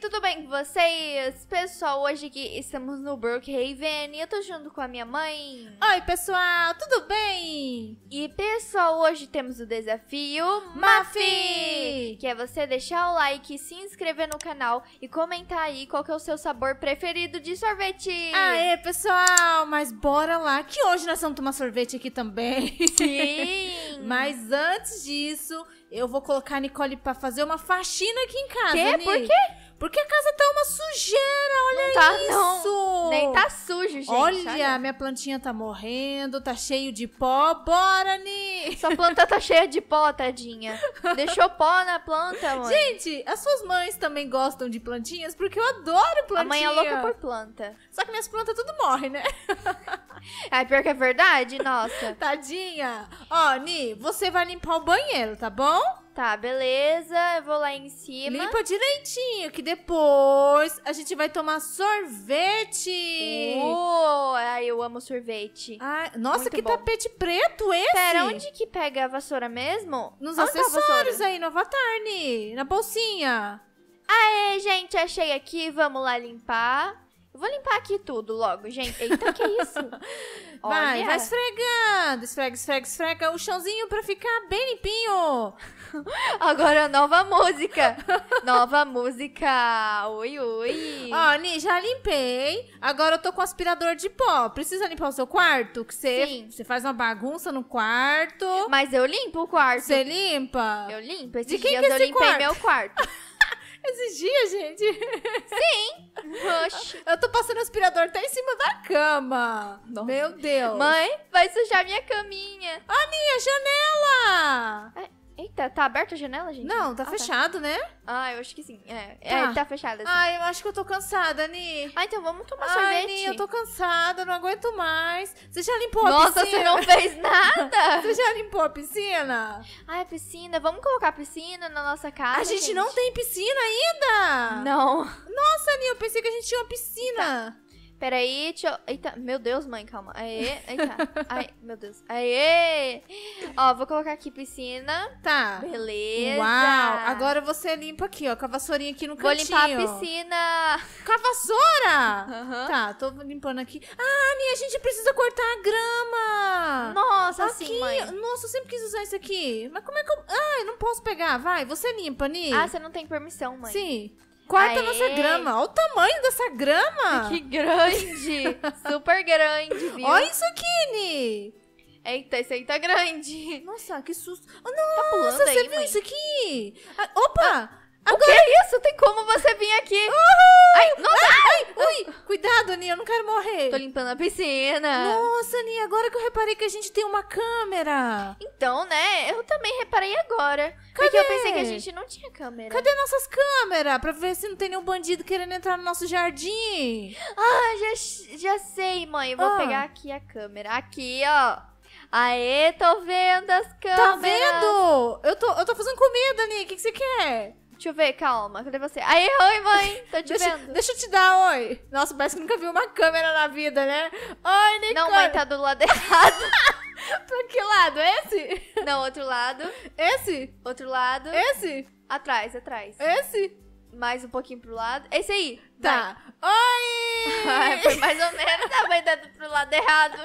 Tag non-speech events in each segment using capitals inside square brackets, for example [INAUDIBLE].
tudo bem com vocês? Pessoal, hoje aqui estamos no Brookhaven e eu tô junto com a minha mãe. Oi, pessoal, tudo bem? E pessoal, hoje temos o desafio Mafi, que é você deixar o like, se inscrever no canal e comentar aí qual que é o seu sabor preferido de sorvete. Aê, pessoal, mas bora lá que hoje nós vamos tomar sorvete aqui também. Sim. [LAUGHS] mas antes disso, eu vou colocar a Nicole pra fazer uma faxina aqui em casa. Quê? Por quê? Porque a casa tá uma sujeira, olha não tá, isso! Não. Nem tá sujo, gente. Olha, olha, minha plantinha tá morrendo, tá cheio de pó. Bora, Ni! Sua planta tá cheia de pó, tadinha. Deixou pó na planta, mãe. Gente, as suas mães também gostam de plantinhas, porque eu adoro plantinha. A mãe é louca por planta. Só que minhas plantas tudo morre, né? é [LAUGHS] pior que é verdade, nossa. Tadinha. Ó, Ni, você vai limpar o banheiro, tá bom? Tá, beleza. Eu vou lá em cima. Limpa direitinho, que depois a gente vai tomar sorvete. Oh, ai, eu amo sorvete. nossa, Muito que bom. tapete preto esse. Pera, onde que pega a vassoura mesmo? Nos onde tá acessórios tá aí, no Avatarne. Na bolsinha. Aê, gente, achei aqui. Vamos lá limpar vou limpar aqui tudo logo, gente. Eita, que isso? [LAUGHS] vai, vai esfregando. Esfrega, esfrega, esfrega o chãozinho pra ficar bem limpinho. [LAUGHS] Agora nova música. Nova música. Oi, oi. Ó, Ni, já limpei. Agora eu tô com aspirador de pó. Precisa limpar o seu quarto? Que você, você faz uma bagunça no quarto. Mas eu limpo o quarto. Você limpa? Eu limpo. Esses de quem dias que é eu limpei quarto? meu quarto. [LAUGHS] esses dias, gente. Sim. Oxi. Eu tô passando aspirador até tá em cima da cama. Nossa. Meu Deus. Mãe, vai sujar minha caminha. A minha janela. É. Eita, tá aberta a janela, gente? Não, tá ah, tá. fechado, tá. né? Ah, eu acho que sim. É, é tá, é, tá fechado. Assim. Ah, eu acho que eu tô cansada, Ani. Ah, então vamos tomar Ai, sorvete. Ani, eu tô cansada, não aguento mais. Você já limpou Nossa, a piscina? Nossa, você não fez nada? [LAUGHS] você já limpou a piscina? Ai, piscina. Vamos colocar a piscina na nossa casa, A gente, gente. não tem piscina ainda? Não. Nossa, Ani, eu pensei que a gente tinha uma piscina. Tá. Peraí, deixa eu... Eita, meu Deus, mãe, calma. Aê, eita. [LAUGHS] Ai, meu Deus. Aê! Ó, vou colocar aqui piscina. Tá. Beleza. Uau. Agora você limpa aqui, ó, com a vassourinha aqui no vou cantinho. Vou limpar a piscina. Com a vassoura? Uhum. Tá, tô limpando aqui. Ah, Ani, a gente precisa cortar a grama. Nossa, aqui. mãe. Nossa, eu sempre quis usar isso aqui. Mas como é que eu... Ah, eu não posso pegar. Vai, você limpa, Ani. Ah, você não tem permissão, mãe. Sim. Corta a nossa grama. Olha o tamanho dessa grama. [LAUGHS] Que grande. Super grande, viu? Olha isso aqui, Eita, esse aí tá grande. Nossa, que susto. Oh, nossa, tá você aí, viu mãe? isso aqui? Ah, opa! Ah. Agora... O que é isso? Tem como você vir aqui? Uhul! Ai, nossa! Ai, ah, ai, ui! Cuidado, Aninha, eu não quero morrer. Tô limpando a piscina. Nossa, Aninha, agora que eu reparei que a gente tem uma câmera. Então, né? Eu também reparei agora. Cadê? Porque eu pensei que a gente não tinha câmera. Cadê nossas câmeras? Pra ver se não tem nenhum bandido querendo entrar no nosso jardim. Ah, já, já sei, mãe. Eu vou ah. pegar aqui a câmera. Aqui, ó. Aê, tô vendo as tá câmeras. Tá vendo? Eu tô, eu tô fazendo comida, Nick. O que, que você quer? Deixa eu ver, calma. Cadê você? Aê, oi, mãe. Tô te deixa, vendo. Deixa eu te dar oi. Nossa, parece que nunca viu uma câmera na vida, né? Oi, Nick. Não, mãe, tá do lado [LAUGHS] errado. pra que lado? Esse? Não, outro lado. Esse? Outro lado. Esse? Atrás, atrás. Esse? Mais um pouquinho pro lado. Esse aí. Tá. Vai. Oi! Ai, é, foi mais ou menos. Tava indo pro lado errado.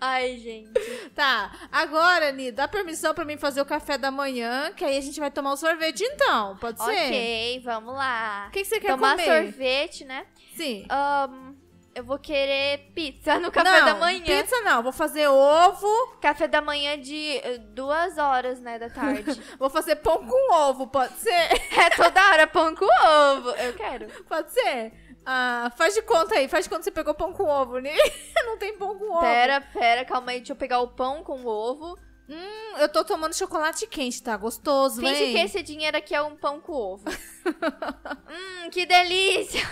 Ai, gente. Tá, agora, Ni, dá permissão pra mim fazer o café da manhã, que aí a gente vai tomar o um sorvete então, pode ser? Ok, vamos lá. O que, você quer tomar comer? Tomar sorvete, né? Sim. Um, eu vou querer pizza no café não, da manhã. Não, Pizza não, vou fazer ovo. Café da manhã de eh, duas horas, né, da tarde. [LAUGHS] vou fazer pão com ovo, pode ser? é toda hora pão com ovo. Eu quero. Pode ser? Ah, faz de conta aí, faz de conta que você pegou pão com ovo, né? [LAUGHS] não tem pão com ovo. Pera, pera, calma aí, deixa eu pegar o pão com ovo. Hum, eu tô tomando chocolate quente, tá gostoso, Finge que esse dinheiro aqui é um pão com ovo. [LAUGHS] hum, que delícia!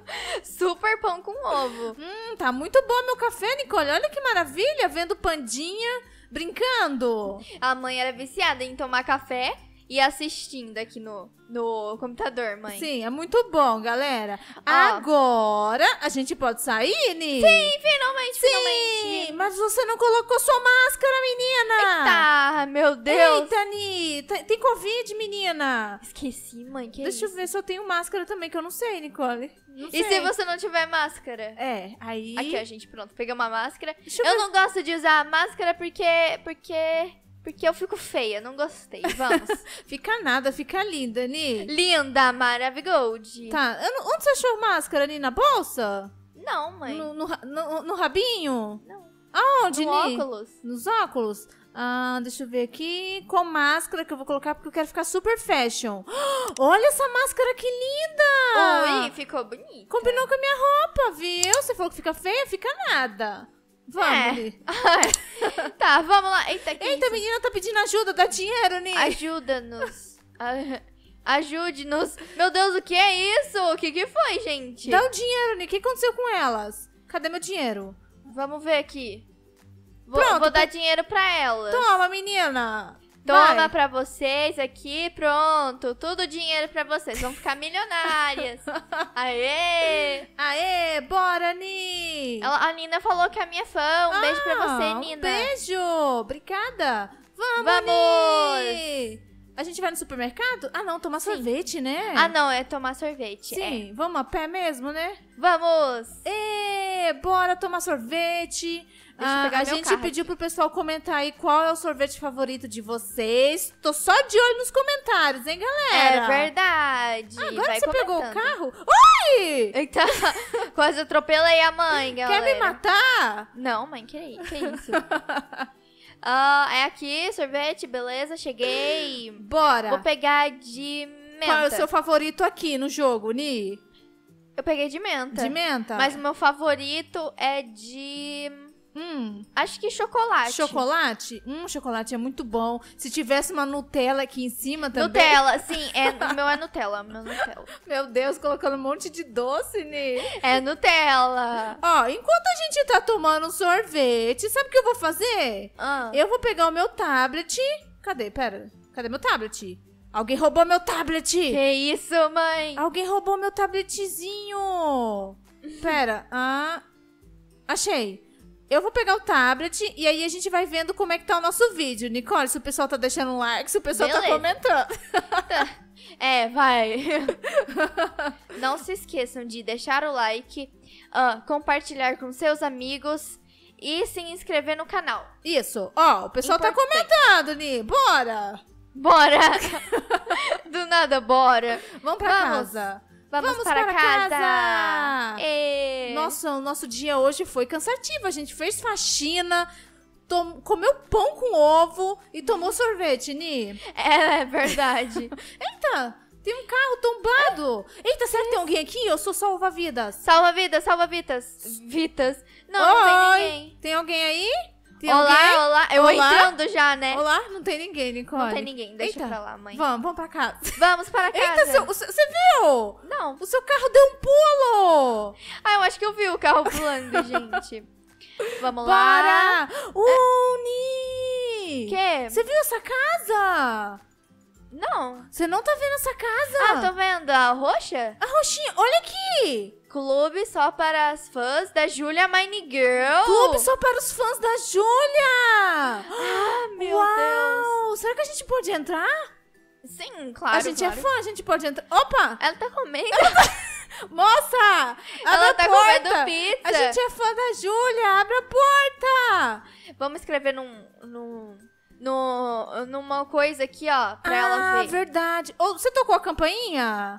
[LAUGHS] Super pão com ovo. Hum, tá muito bom meu café, Nicole. Olha que maravilha, vendo pandinha, brincando. A mãe era viciada em tomar café e assistindo aqui no, no computador, mãe. Sim, é muito bom, galera. Agora a gente pode sair, Ni? Sim, finalmente, Sim, finalmente. Mas você não colocou sua máscara, menina! Eita, meu Deus! Eita, Ni! Tem Covid, menina! Esqueci, mãe. Que Deixa é eu ver se eu tenho máscara também, que eu não sei, Nicole. Não e se você não tiver máscara? É, aí. Aqui, a gente, pronto, pegamos uma máscara. Deixa eu, eu não gosto de usar máscara porque. porque porque eu fico feia, não gostei. Vamos. [LAUGHS] fica nada, fica linda, Ni. Linda, Maravigold. Tá. onde você achou máscara, Ni? Na bolsa? Não, mãe. No, no, no, no rabinho? Não. Aonde, no Ni? Nos óculos. Nos óculos? Ah, deixa eu ver aqui. Com máscara que eu vou colocar porque eu quero ficar super fashion. [GASPS] Olha essa máscara que linda! Oi, ficou bonita. Combinou com a minha roupa, viu? Você falou que fica feia, fica nada. Vamos, é. [LAUGHS] tá, vamos lá. Eita, que Eita, menina tá pedindo ajuda, dá dinheiro, Li. Ajuda-nos. [LAUGHS] Ajude-nos. Meu Deus, o que é isso? O que, que foi, gente? Dá o dinheiro, Ni. O que aconteceu com elas? Cadê meu dinheiro? Vamos ver aqui. Vou, Pronto, vou dar dinheiro pra elas. Toma, menina. Toma Vai. pra vocês aqui, pronto. Tudo dinheiro pra vocês. Vão ficar milionárias. [LAUGHS] Aê! Aê, bora, Ni! A Nina falou que é a minha fã. Um ah, beijo pra você, Nina. Um beijo! Obrigada! Vamos! Vamos! Ni! A gente vai no supermercado? Ah, não, tomar Sim. sorvete, né? Ah, não, é tomar sorvete. É. Sim, é. vamos a pé mesmo, né? Vamos! E bora tomar sorvete. Ah, a gente card. pediu pro pessoal comentar aí qual é o sorvete favorito de vocês. Tô só de olho nos comentários, hein, galera? É verdade. Ah, agora Vai você comentando. pegou o carro? Oi! Então, [LAUGHS] quase atropelei a mãe, galera. Quer me matar? Não, mãe, que, é que é isso? uh, [LAUGHS] é aqui, sorvete, beleza, cheguei. Bora. Vou pegar de menta. Qual é o seu favorito aqui no jogo, Ni? Eu peguei de menta. De menta? Mas o meu favorito é de Hum. Acho que chocolate. Chocolate? Hum, chocolate é muito bom. Se tivesse uma Nutella aqui em cima também. Nutella, [LAUGHS] sim. É, o meu é Nutella, meu Nutella. meu Deus, colocando um monte de doce, nele. É Nutella. Ó, enquanto a gente tá tomando sorvete, sabe o que eu vou fazer? Ah. Eu vou pegar o meu tablet. Cadê? Pera. Cadê meu tablet? Alguém roubou meu tablet! Que isso, mãe? Alguém roubou meu tabletzinho! Pera, ah. Achei! Eu vou pegar o tablet e aí a gente vai vendo como é que tá o nosso vídeo. Nicole, se o pessoal tá deixando um like, se o pessoal tá Beleza. tá comentando. [LAUGHS] É, vai. [LAUGHS] Não se esqueçam de deixar o like, uh, compartilhar com seus amigos e se inscrever no canal. Isso. Ó, oh, o pessoal tá Importante. tá comentando, Ni. Bora! Bora! [LAUGHS] Do nada, bora! Vamos pra Vamos. casa. Vamos, Vamos para, para, casa! casa! E... Nossa, o nosso dia hoje foi cansativo. A gente fez faxina, tom... comeu pão com ovo e tomou sorvete, Ni. É, é verdade. [LAUGHS] Eita! Tem um carro tombado! Eita, será que tem alguém aqui? Eu sou salva-vidas. Salva-vidas, salva-vitas. Vitas. Não, Oi, não tem ninguém. Tem alguém aí? Tem olá, alguém? olá. Eu olá? entrando já, né? Olá, não tem ninguém, Nicole. Não tem ninguém, deixa Eita. pra lá, mãe. Vamos, vamos pra casa. Vamos para [LAUGHS] casa. Eita, seu, você viu? Não. O seu carro deu um pulo. Ah, eu acho que eu vi o carro pulando, [LAUGHS] gente. Vamos lá. lá. É. Uni! O Que? Você viu essa casa? Não. Você não tá vendo essa casa? Ah, tô vendo a roxa? A roxinha, olha aqui! Clube só para as fãs da Julia Mine Girl. Clube só para os fãs da Julia! Ah, meu Uau! Deus! Será que a gente pode entrar? Sim, claro. A gente é claro. é fã, a gente pode entrar. Opa! Ela tá comendo. Ela tá... [LAUGHS] Moça! Ela tá porta. comendo pizza. A gente é fã da Julia, abre a porta! Vamos escrever num, num no, numa coisa aqui, ó, pra ah, ela ver. Ah, verdade. oh, você tocou a campainha?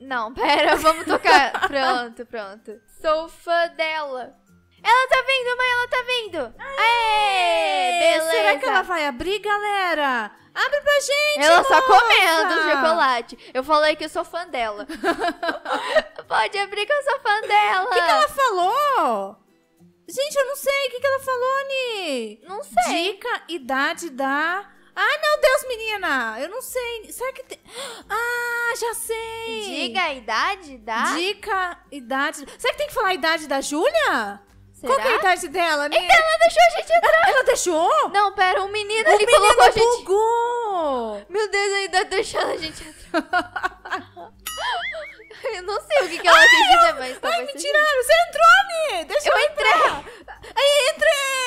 Não, pera, [LAUGHS] vamos tocar. pronto, pronto. Sou fã dela. Ela tá vindo, mãe, ela tá vindo. Aê! Beleza. Será que ela vai abrir, galera? Abre pra gente! Ela nossa. só comendo chocolate. Eu falei que eu sou fã dela. [LAUGHS] Pode abrir que eu sou fã dela. O que, que ela falou? Gente, eu não sei. O que, que ela falou, Ani? Não sei. Dica, idade da ai ah, meu Deus, menina! Eu não sei. Será que tem. Ah, já sei! Diga a idade da. Dica, idade. Será que tem que falar a idade da Júlia? Qual que é a idade dela, né? Então ela deixou a gente entrar. Ela deixou? Não, pera, o menino o ele menino colocou a gente. Bugou. Meu Deus, ainda deixando a gente entrar. [LAUGHS] eu não sei o que, que ela ai, quis dizer, eu... mas. Ai, me tiraram! Você entrou, ali Deixa eu, eu entrar! Entrei. Aí, entrei!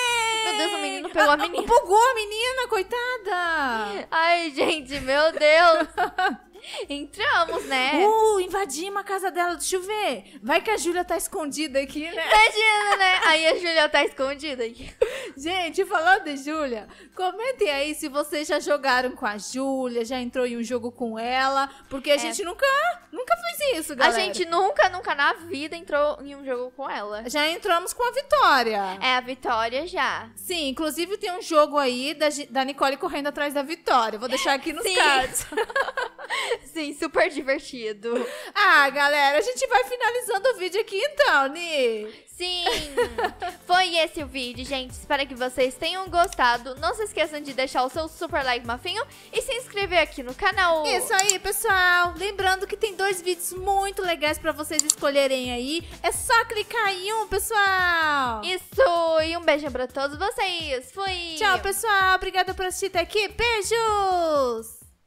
Deus, o menino pegou a, a menina. Bugou a menina, coitada! Ai, gente, meu Deus! [LAUGHS] Entramos, né? Uh, invadimos a casa dela. Deixa eu ver. Vai que a Júlia tá escondida aqui, né? Imagina, né? Aí a Júlia tá escondida aqui. Gente, falando de Júlia, comentem aí se vocês já jogaram com a Júlia, já entrou em um jogo com ela. Porque a é. gente nunca, nunca fez isso, galera. A gente nunca, nunca na vida entrou em um jogo com ela. Já entramos com a Vitória. É, a Vitória já. Sim, inclusive tem um jogo aí da, da Nicole correndo atrás da Vitória. Vou deixar aqui nos cards. [LAUGHS] Sim, super divertido. [LAUGHS] Ah, galera, a gente vai finalizando o vídeo aqui então, Ni. Sim! Foi esse o vídeo, gente. Espero que vocês tenham gostado. Não se esqueçam de deixar o seu super like mafinho e se inscrever aqui no canal. Isso aí, pessoal. Lembrando que tem dois vídeos muito legais pra vocês escolherem aí. É só clicar em um, pessoal. Isso! E um beijo pra todos vocês. Fui! Tchau, pessoal. Obrigada por assistir até aqui. Beijos!